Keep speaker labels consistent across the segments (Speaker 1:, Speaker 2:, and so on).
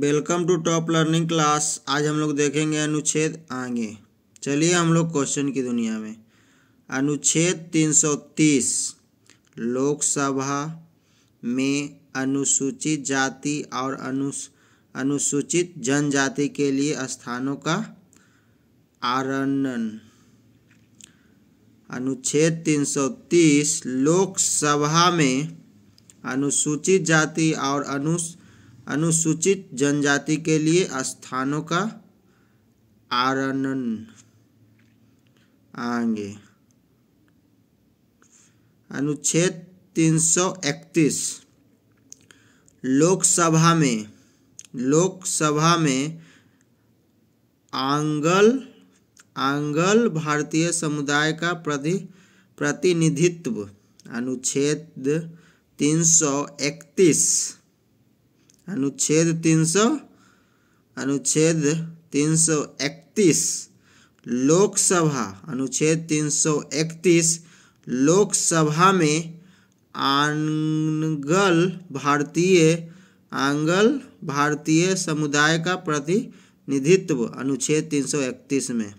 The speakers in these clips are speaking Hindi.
Speaker 1: welcome to top learning class आज हम लोग देखेंगे अनुच्छेद आगे चलिए हम लोग क्वेश्चन की दुनिया में अनुच्छेद 330 लोकसभा में अनुसूचित जाति और अनु अनुसूचित जनजाति के लिए स्थानों का आरणन अनुच्छेद 330 लोकसभा में अनुसूचित जाति और अनुस अनुसूचित जनजाति के लिए स्थानों का आरणन आगे अनुच्छेद 331 लोकसभा में लोकसभा में आंगल आंगल भारतीय समुदाय का प्रति प्रतिनिधित्व अनुच्छेद 331 अनुच्छेद तीन सौ अनुच्छेद तीन सौ इकतीस लोकसभा अनुच्छेद तीन सौ इकतीस लोकसभा में आंगल भारतीय आंगल भारतीय समुदाय का प्रतिनिधित्व अनुच्छेद तीन सौ इकतीस में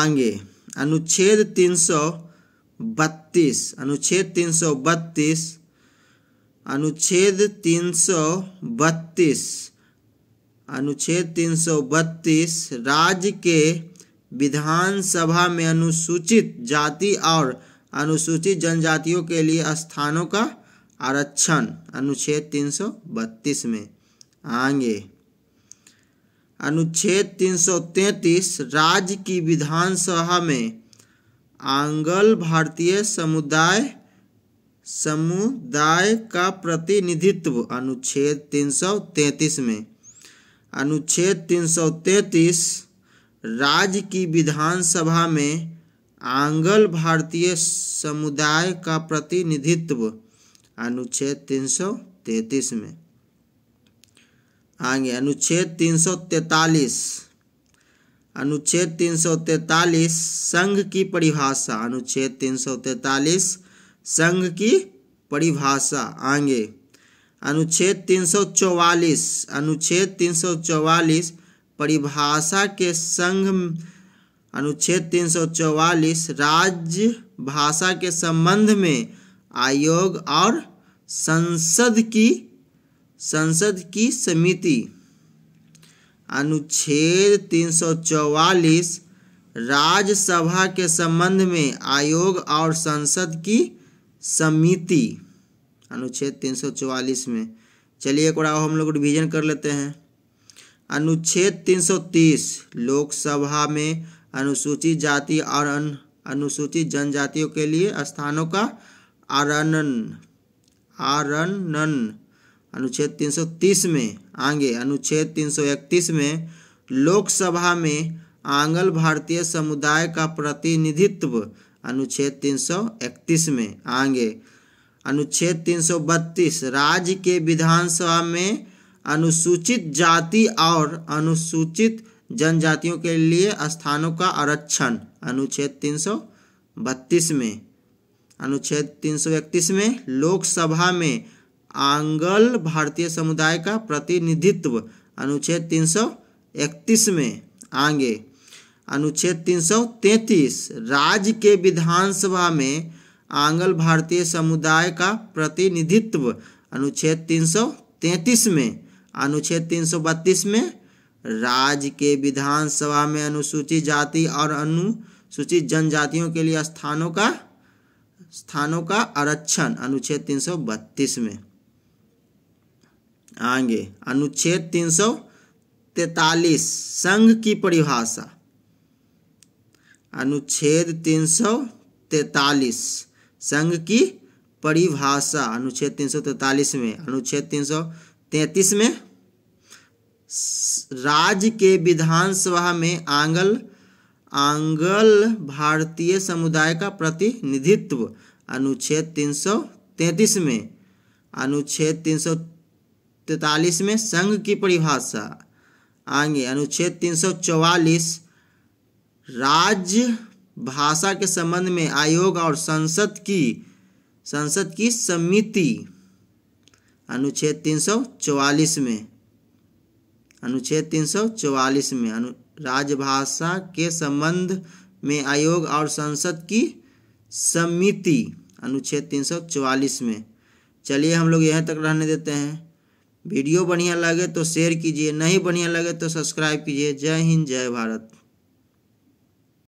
Speaker 1: आगे अनुच्छेद तीन सौ बत्तीस अनुच्छेद तीन सौ बत्तीस अनुच्छेद 332 अनुच्छेद 332 राज्य के विधानसभा में अनुसूचित जाति और अनुसूचित जनजातियों के लिए स्थानों का आरक्षण अनुच्छेद 332 में आगे अनुच्छेद 333 राज्य की विधानसभा में आंगल भारतीय समुदाय समुदाय का प्रतिनिधित्व अनुच्छेद 333 में अनुच्छेद 333 राज्य की विधानसभा में आंगल भारतीय समुदाय का प्रतिनिधित्व अनुच्छेद 333 में आगे अनुच्छेद 343 अनुच्छेद 343 संघ की परिभाषा अनुच्छेद 343 संघ की परिभाषा आगे अनुच्छेद 344 अनुच्छेद 344 परिभाषा के संघ अनुच्छेद 344 राज्य भाषा के संबंध में आयोग और संसद की संसद की समिति अनुच्छेद 344 राज्यसभा के संबंध में आयोग और संसद की समिति अनुच्छेद तीन सौ चौवालीस में चलिए एक बार हम लोग रिविजन कर लेते हैं अनुच्छेद तीन सौ तीस लोकसभा में अनुसूचित जाति और अनुसूचित जनजातियों के लिए स्थानों का आरनन आरनन अनुच्छेद 330 में आगे अनुच्छेद 331 में लोकसभा में आंगल भारतीय समुदाय का प्रतिनिधित्व अनुच्छेद 331 में आगे अनुच्छेद 332 राज्य के विधानसभा में अनुसूचित जाति और अनुसूचित जनजातियों के लिए स्थानों का आरक्षण अनुच्छेद 332 में अनुच्छेद 331 में लोकसभा में आंगल भारतीय समुदाय का प्रतिनिधित्व अनुच्छेद 331 में आगे अनुच्छेद 333 राज्य के विधानसभा में आंगल भारतीय समुदाय का प्रतिनिधित्व अनुच्छेद 333 में अनुच्छेद 332 में राज्य के विधानसभा में अनुसूचित जाति और अनुसूचित जनजातियों के लिए स्थानों का स्थानों का आरक्षण अनुच्छेद 332 में आगे अनुच्छेद 343 संघ की परिभाषा अनुच्छेद तीन सौ तैतालीस संघ की परिभाषा अनुच्छेद तीन सौ तैतालीस में अनुच्छेद तीन सौ तैतीस में राज्य के विधानसभा में आंगल आंगल भारतीय समुदाय का प्रतिनिधित्व अनुच्छेद तीन सौ तैतीस में अनुच्छेद तीन सौ तैतालीस में संघ की परिभाषा आगे अनुच्छेद तीन सौ चौवालीस राज्य भाषा के संबंध में आयोग और संसद की संसद की समिति अनुच्छेद 344 में अनुच्छेद 344 में अनु राजभाषा के संबंध में आयोग और संसद की समिति अनुच्छेद 344 में चलिए हम लोग यहाँ तक रहने देते हैं वीडियो बढ़िया लगे तो शेयर कीजिए नहीं बढ़िया लगे तो सब्सक्राइब कीजिए जय हिंद जय भारत